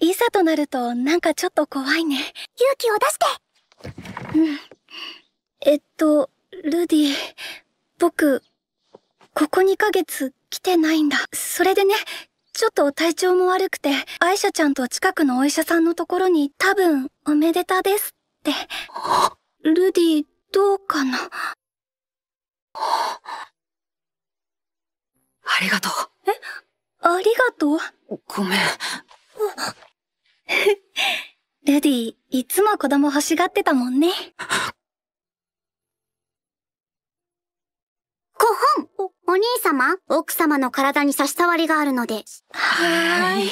いざとなるとなんかちょっと怖いね。勇気を出してうん。えっと、ルディ、僕、ここ2ヶ月来てないんだ。それでね、ちょっと体調も悪くて、アイシャちゃんと近くのお医者さんのところに多分おめでたですって。ルディ、どうかなありがとう。えありがとうごめん。ルディ、いつも子供欲しがってたもんね。ご本お、お兄様、奥様の体に差し障りがあるので。はーい。